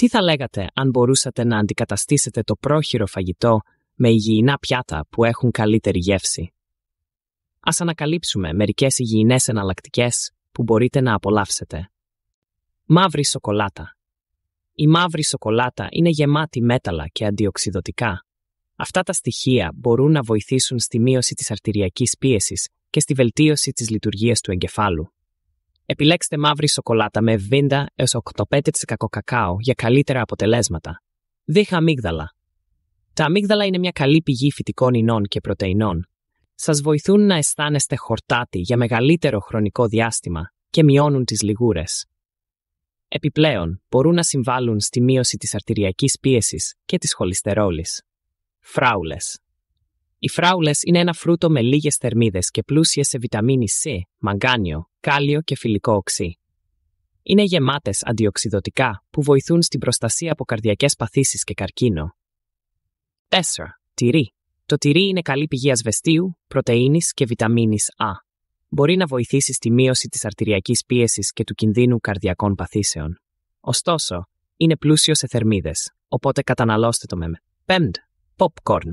Τι θα λέγατε αν μπορούσατε να αντικαταστήσετε το πρόχειρο φαγητό με υγιεινά πιάτα που έχουν καλύτερη γεύση. Ας ανακαλύψουμε μερικές υγιεινές εναλλακτικές που μπορείτε να απολαύσετε. Μαύρη σοκολάτα. Η μαύρη σοκολάτα είναι γεμάτη μέταλλα και αντιοξυδοτικά. Αυτά τα στοιχεία μπορούν να βοηθήσουν στη μείωση της αρτηριακής πίεσης και στη βελτίωση της λειτουργίας του εγκεφάλου. Επιλέξτε μαύρη σοκολάτα με 70 έως 85% κακάο για καλύτερα αποτελέσματα. Δίχα αμύγδαλα. Τα αμύγδαλα είναι μια καλή πηγή φυτικών ινών και πρωτεϊνών. Σας βοηθούν να αισθάνεστε χορτάτη για μεγαλύτερο χρονικό διάστημα και μειώνουν τις λιγούρες. Επιπλέον, μπορούν να συμβάλλουν στη μείωση της αρτηριακής πίεσης και της χολυστερόλης. Φράουλες. Οι φράουλες είναι ένα φρούτο με λίγες θερμίδες και πλούσιες σε βιταμίνη C, μαγκάνιο, κάλιο και φιλικό οξύ. Είναι γεμάτες αντιοξυδοτικά που βοηθούν στην προστασία από καρδιακές παθήσεις και καρκίνο. 4. Τυρί. Το τυρί είναι καλή πηγή ασβεστίου, πρωτενη και βιταμίνης Α. Μπορεί να βοηθήσει στη μείωση της αρτηριακής πίεσης και του κινδύνου καρδιακών παθήσεων. Ωστόσο, είναι πλούσιο σε θερμίδες, οπότε καταναλώστε το με. 5. Popcorn.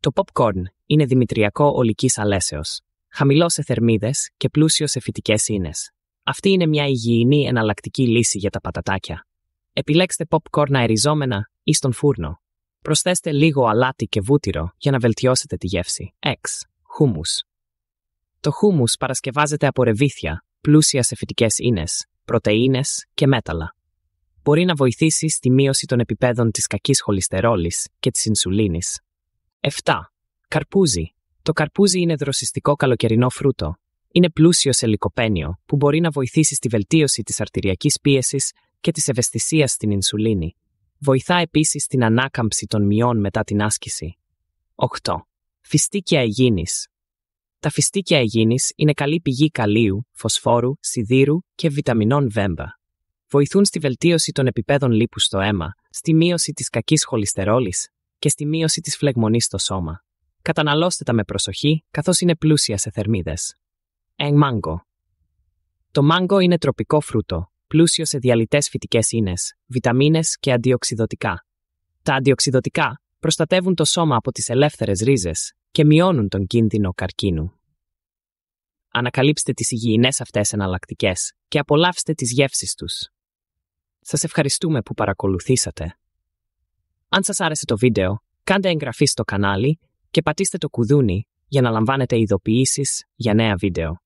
Το popcorn είναι δημητριακό ολικής αλέσεως, χαμηλός σε θερμίδες και πλούσιος σε φυτικές ίνες. Αυτή είναι μια υγιεινή εναλλακτική λύση για τα πατατάκια. Επιλέξτε popcorn αεριζόμενα ή στον φούρνο. Προσθέστε λίγο αλάτι και βούτυρο για να βελτιώσετε τη γεύση. 6. Χούμους. Το χούμους παρασκευάζεται από ρεβίθια, πλούσια σε φυτικές ίνες, πρωτεΐνες και μέταλλα. Μπορεί να βοηθήσει στη μείωση των επιπέδων της κακής χολυστερόλης και της ινσουλίνης, 7. Καρπούζι. Το καρπούζι είναι δροσιστικό καλοκαιρινό φρούτο. Είναι πλούσιο σε λικοπένιο, που μπορεί να βοηθήσει στη βελτίωση της αρτηριακής πίεσης και της ευαισθησίας στην ινσουλίνη. Βοηθά επίσης στην ανάκαμψη των μειών μετά την άσκηση. 8. Φιστίκια υγιεινής. Τα φιστίκια υγιεινής είναι καλή πηγή καλίου, φωσφόρου, σιδήρου και βιταμινών βέμβα. Βοηθούν στη βελτίωση των επιπέδων λίπου στο αίμα, στη μείωση της κακής χολυστερόλης και στη μείωση της φλεγμονής στο σώμα. Καταναλώστε τα με προσοχή, καθώς είναι πλούσια σε θερμίδες. Εγ μάγκο. Το μάγκο είναι τροπικό φρούτο, πλούσιο σε διαλυτές φυτικές ίνες, βιταμίνες και αντιοξιδωτικά. Τα αντιοξιδωτικά προστατεύουν το σώμα από τις ελεύθερες ρίζες και μειώνουν τον κίνδυνο καρκίνου. Ανακαλύψτε τις υγιεινές αυτές εναλλακτικές και απολαύστε τις γεύσεις τους. Σας ευχαριστούμε που παρακολουθήσατε. Αν σας άρεσε το βίντεο, κάντε εγγραφή στο κανάλι και πατήστε το κουδούνι για να λαμβάνετε ειδοποιήσεις για νέα βίντεο.